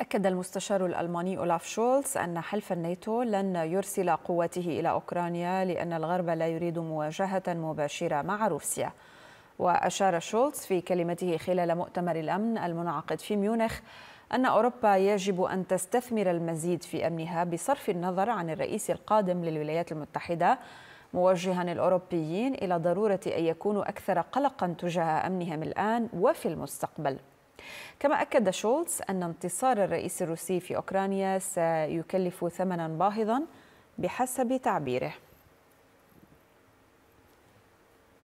أكد المستشار الألماني أولاف شولتز أن حلف الناتو لن يرسل قواته إلى أوكرانيا لأن الغرب لا يريد مواجهة مباشرة مع روسيا وأشار شولتز في كلمته خلال مؤتمر الأمن المنعقد في ميونخ أن أوروبا يجب أن تستثمر المزيد في أمنها بصرف النظر عن الرئيس القادم للولايات المتحدة موجها الأوروبيين إلى ضرورة أن يكونوا أكثر قلقا تجاه أمنهم الآن وفي المستقبل كما أكد شولتز أن انتصار الرئيس الروسي في أوكرانيا سيكلف ثمنا باهظا بحسب تعبيره